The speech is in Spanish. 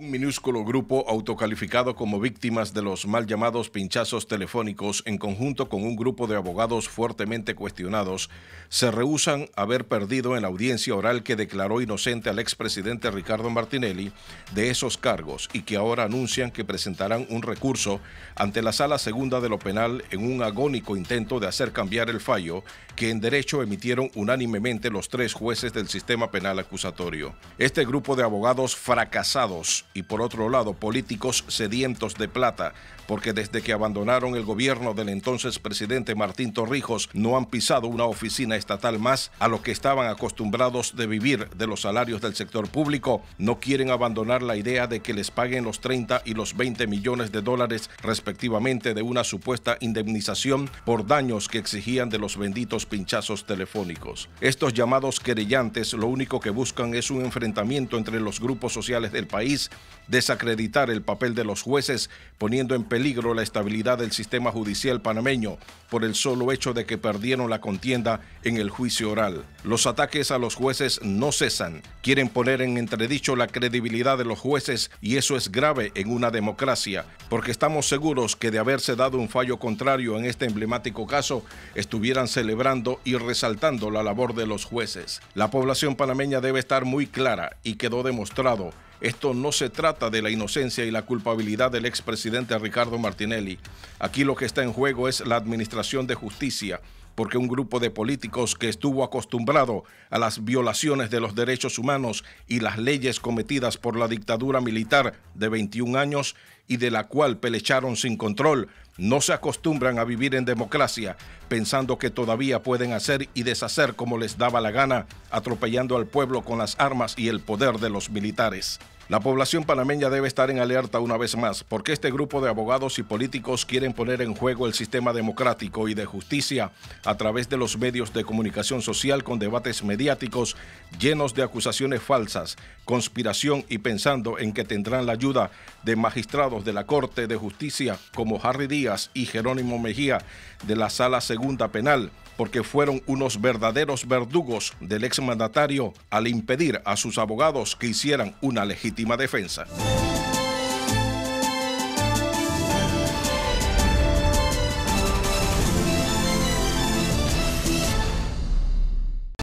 Un minúsculo grupo autocalificado como víctimas de los mal llamados pinchazos telefónicos, en conjunto con un grupo de abogados fuertemente cuestionados, se rehusan haber perdido en la audiencia oral que declaró inocente al expresidente Ricardo Martinelli de esos cargos y que ahora anuncian que presentarán un recurso ante la Sala Segunda de lo Penal en un agónico intento de hacer cambiar el fallo que en derecho emitieron unánimemente los tres jueces del sistema penal acusatorio. Este grupo de abogados fracasados y por otro lado políticos sedientos de plata, porque desde que abandonaron el gobierno del entonces presidente Martín Torrijos no han pisado una oficina estatal más a lo que estaban acostumbrados de vivir de los salarios del sector público, no quieren abandonar la idea de que les paguen los 30 y los 20 millones de dólares respectivamente de una supuesta indemnización por daños que exigían de los benditos pinchazos telefónicos. Estos llamados querellantes lo único que buscan es un enfrentamiento entre los grupos sociales del país desacreditar el papel de los jueces, poniendo en peligro la estabilidad del sistema judicial panameño por el solo hecho de que perdieron la contienda en el juicio oral. Los ataques a los jueces no cesan. Quieren poner en entredicho la credibilidad de los jueces y eso es grave en una democracia, porque estamos seguros que de haberse dado un fallo contrario en este emblemático caso, estuvieran celebrando y resaltando la labor de los jueces. La población panameña debe estar muy clara y quedó demostrado esto no se trata de la inocencia y la culpabilidad del expresidente Ricardo Martinelli. Aquí lo que está en juego es la administración de justicia porque un grupo de políticos que estuvo acostumbrado a las violaciones de los derechos humanos y las leyes cometidas por la dictadura militar de 21 años y de la cual pelecharon sin control, no se acostumbran a vivir en democracia, pensando que todavía pueden hacer y deshacer como les daba la gana, atropellando al pueblo con las armas y el poder de los militares. La población panameña debe estar en alerta una vez más, porque este grupo de abogados y políticos quieren poner en juego el sistema democrático y de justicia a través de los medios de comunicación social con debates mediáticos llenos de acusaciones falsas, conspiración y pensando en que tendrán la ayuda de magistrados de la Corte de Justicia como Harry Díaz y Jerónimo Mejía de la Sala Segunda Penal porque fueron unos verdaderos verdugos del exmandatario al impedir a sus abogados que hicieran una legítima Última defensa.